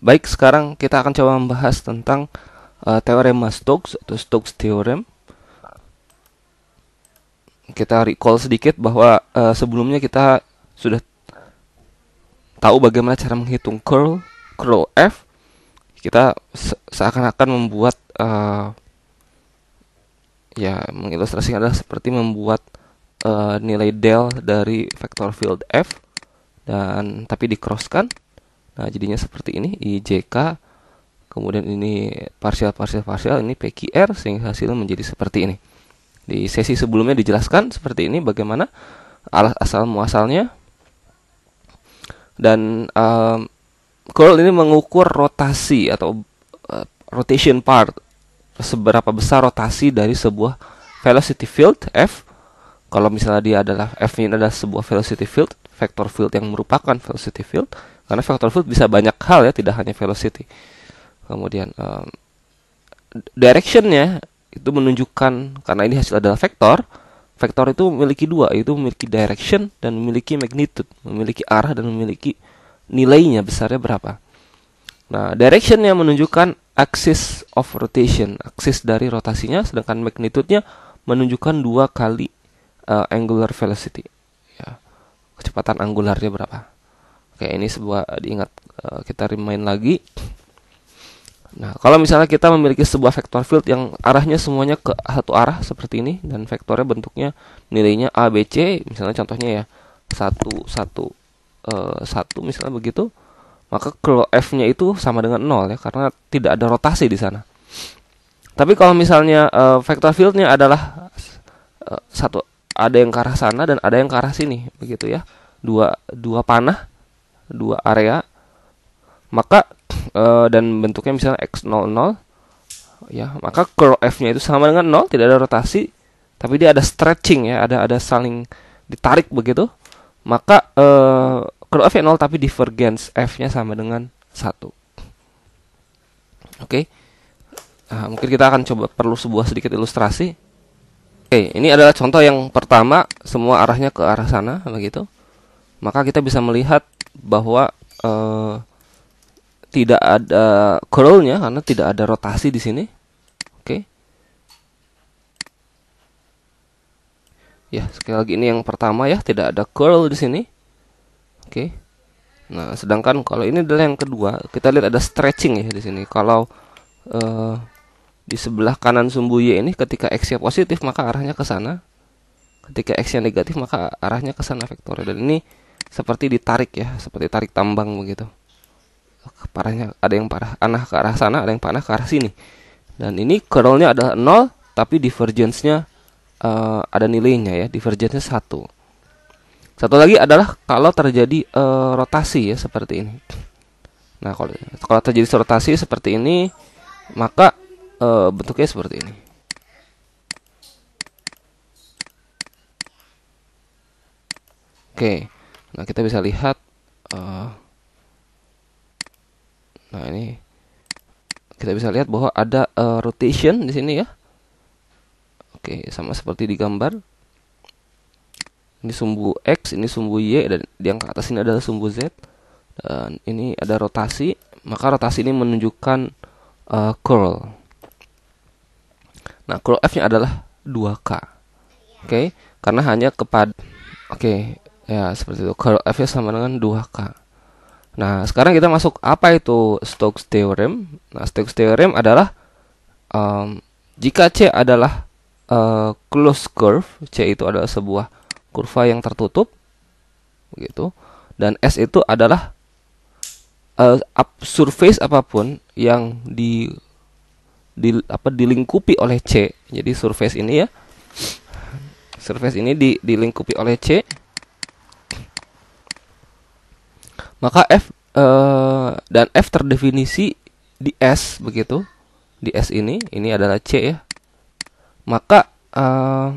Baik, sekarang kita akan coba membahas tentang uh, eh, teorema Stokes atau Stokes theorem. Kita recall sedikit bahwa uh, sebelumnya kita sudah tahu bagaimana cara menghitung curl curl f. Kita seakan-akan membuat uh, ya mengilustrasikan adalah seperti membuat uh, nilai del dari vektor field f dan tapi dikroskan Nah, jadinya seperti ini IJK kemudian ini parsial parsial parsial ini PQR sehingga hasilnya menjadi seperti ini. Di sesi sebelumnya dijelaskan seperti ini bagaimana alas asal muasalnya dan um, curl ini mengukur rotasi atau uh, rotation part seberapa besar rotasi dari sebuah velocity field f kalau misalnya dia adalah f ini adalah sebuah velocity field vector field yang merupakan velocity field karena vector field bisa banyak hal ya tidak hanya velocity kemudian um, directionnya itu menunjukkan karena ini hasil adalah vektor vektor itu memiliki dua yaitu memiliki direction dan memiliki magnitude memiliki arah dan memiliki nilainya besarnya berapa nah directionnya menunjukkan axis of rotation axis dari rotasinya sedangkan magnitude-nya menunjukkan dua kali uh, angular velocity ya kecepatan angularnya berapa Oke, ini sebuah eh, diingat eh, kita remind lagi. Nah, kalau misalnya kita memiliki sebuah vektor field yang arahnya semuanya ke satu arah seperti ini dan vektornya bentuknya nilainya A B C, misalnya contohnya ya satu satu eh, satu misalnya begitu, maka kalau f-nya itu sama dengan nol ya karena tidak ada rotasi di sana. Tapi kalau misalnya uh, vektor fieldnya adalah satu ada yang ke arah sana dan ada yang ke arah sini begitu ya dua dua panah dua area maka e, dan bentuknya misalnya x00 ya maka curl f-nya itu sama dengan 0 tidak ada rotasi tapi dia ada stretching ya ada ada saling ditarik begitu maka e, curl f-nya 0 tapi divergence f-nya sama dengan 1 oke okay. Nah, mungkin kita akan coba perlu sebuah sedikit ilustrasi. Oke, ini adalah contoh yang pertama, semua arahnya ke arah sana begitu maka kita bisa melihat bahwa uh, tidak ada curlnya karena tidak ada rotasi di sini. Oke. Okay. Ya, sekali lagi ini yang pertama ya, tidak ada curl di sini. Oke. Okay. Nah, sedangkan kalau ini adalah yang kedua, kita lihat ada stretching ya di sini. Kalau uh, di sebelah kanan sumbu Y ini ketika X-nya positif maka arahnya ke sana. Ketika X-nya negatif maka arahnya ke sana vektornya. Dan ini seperti ditarik ya, seperti tarik tambang begitu. Parahnya ada yang parah anah ke arah sana, ada yang panah ke arah sini. Dan ini kernelnya adalah nol tapi divergence-nya uh, ada nilainya ya, divergence-nya satu Satu lagi adalah kalau terjadi uh, rotasi ya seperti ini. Nah, kalau kalau terjadi rotasi seperti ini, maka uh, bentuknya seperti ini. Oke. Okay. Nah, kita bisa lihat uh, Nah, ini kita bisa lihat bahwa ada uh, rotation di sini ya. Oke, sama seperti di gambar. Ini sumbu X, ini sumbu Y dan di yang ke atas ini adalah sumbu Z. Dan ini ada rotasi, maka rotasi ini menunjukkan uh, curl. Nah, curl F-nya adalah 2K. Oke, karena hanya kepada Oke, Ya, seperti itu. kalau F sama dengan 2K. Nah, sekarang kita masuk apa itu Stokes Theorem? Nah, Stokes Theorem adalah um, jika C adalah uh, closed curve, C itu adalah sebuah kurva yang tertutup, begitu. Dan S itu adalah uh, up, surface apapun yang di di apa dilingkupi oleh C. Jadi surface ini ya. Surface ini di, dilingkupi oleh C maka F uh, dan F terdefinisi di S begitu di S ini ini adalah C ya maka uh,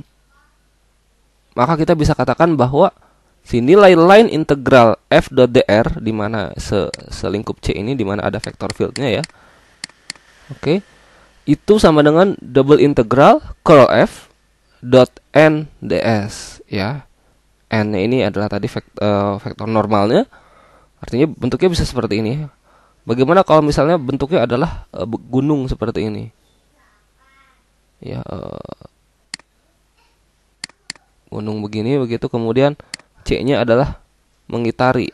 maka kita bisa katakan bahwa si nilai line integral f dot dr di mana se selingkup c ini di mana ada vektor fieldnya ya oke okay. itu sama dengan double integral curl f dot n ds ya n ini adalah tadi vektor, uh, eh, vektor normalnya Artinya bentuknya bisa seperti ini. Bagaimana kalau misalnya bentuknya adalah uh, gunung seperti ini? Ya uh, gunung begini begitu kemudian C-nya adalah mengitari.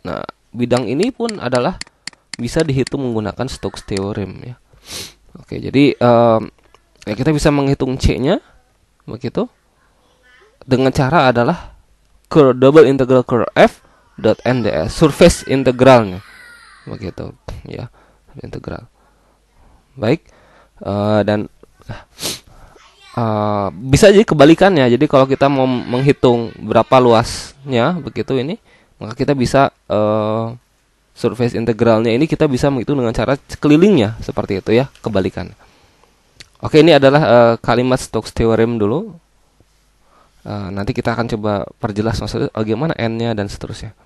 Nah, bidang ini pun adalah bisa dihitung menggunakan Stokes theorem ya. Oke, jadi uh, ya kita bisa menghitung C-nya begitu dengan cara adalah curl, double integral curl f dot nds eh, surface integralnya begitu ya integral baik uh, dan uh, bisa jadi kebalikannya jadi kalau kita mau menghitung berapa luasnya begitu ini maka kita bisa uh, surface integralnya ini kita bisa menghitung dengan cara kelilingnya seperti itu ya kebalikan oke ini adalah uh, kalimat Stokes theorem dulu uh, nanti kita akan coba perjelas maksudnya bagaimana n-nya dan seterusnya